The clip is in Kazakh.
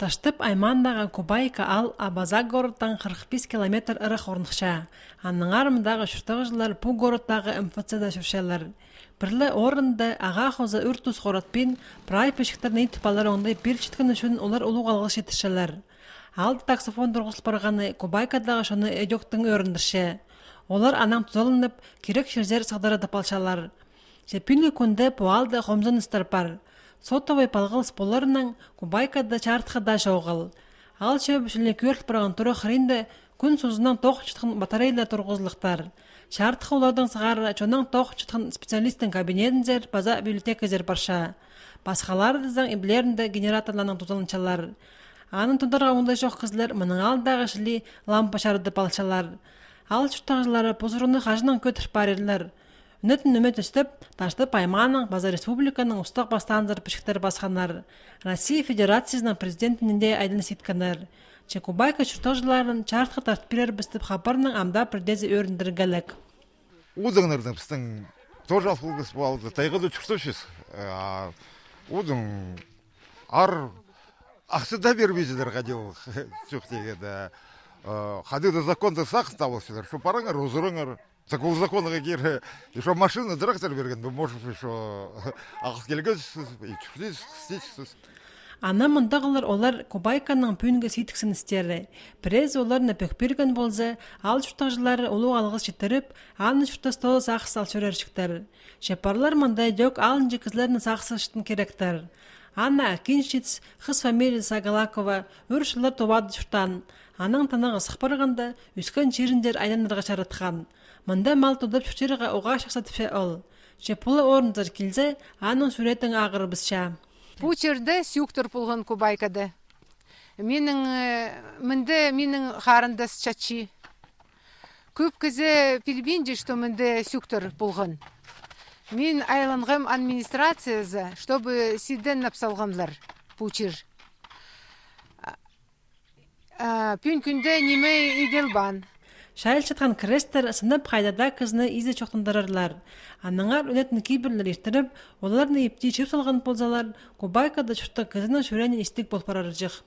таштып Аймандағы кубайка ал абаза городтан 45 километр ырых Аның Анның шүртіғы жылар жылдар городтағы городтагы мфцда шүршелер. Бірлі орында аға хоза үртус қоратпен прай пешіктер нейт тұпалар оңдай бір жеткен үшін олар ұлу алгыш Алды таксофон тургузулуп барғаны Кубайкадағы шоны эжоктун өріндірші. олар анам тұзылынып, керек жердер палшалар. тапалчалар жепүнү күндө пуалда хомзон бар сотовый палғыл сполырның кубайкада чартхада шауғыл. Ал шөбішілі көрт бұраған тұры қырынды күн созынан тоқ чытқын батарейлі тұрғызлықтар. Шартқы олардың сығары чонан тоқ чытқын специалистің кабинетіндер база библиотекадер барша. Басқалар дызан иблерінде генераторланың тұзылыншалар. Анын тұндарға ондай жоқ қызлар мұның алдағы шілі лампа шарды балшалар. Ал чұттағылары бұзырыны қажынан көтір барерлер нүт нүмет үстіп таштып пайманың база республиканың ұстық бастандыр пішіктер басқанар россия федерациясының президентінде айдын ситканар чекубайка жыларын чартха тартпилер бістіп хапарның амда придези өріндіргелек узыңырдың біздің тоже алфулгыс болды тайғыды чурсочус ә, удың ар ақсыда бербейсіздер қадеу чух дегенде ә, законды сақ табылсыздар шупарыңар такого закона егер еще машина директор берген может еще и келгенсіз Ана мұндағылар олар Кубайканың пүйінгі сейтіксін істері. През оларына берген болса ал жұқтажылары олу алғыс жетіріп, аны жұқтас толыс ақыс ал шөрер Шепарлар мұндай дөк алын жекізлерінің сақсы шықтын керектар. Анна Акиншиц, қыз фамилиясы Агалакова, өршілер тобады жұқтан. Аның танағы сықпарғанда, үскен жеріндер айнандырға шаратқан мында мал тудып оға шақса шахсат ол. же пулы аның килсе анын сүрөтүн агырбызча бу жерде сүйүктөр болгон пұлғын менин мында менің қарынды чачи көп кізі пилбинди что мінді сүйүктөр пұлғын. мен айланғым администрациясы чтобы сиден напсалғанлар бул жер күнде неме иделбан Шайл жатқан крестер сынып қайдада кызны изи чоқтындырырлар анаңар үлетін кийбирлер ертіріп оларны епте чөп салған болзалар кубайкада чұртта кізінің шөрәнен истик болып барар жық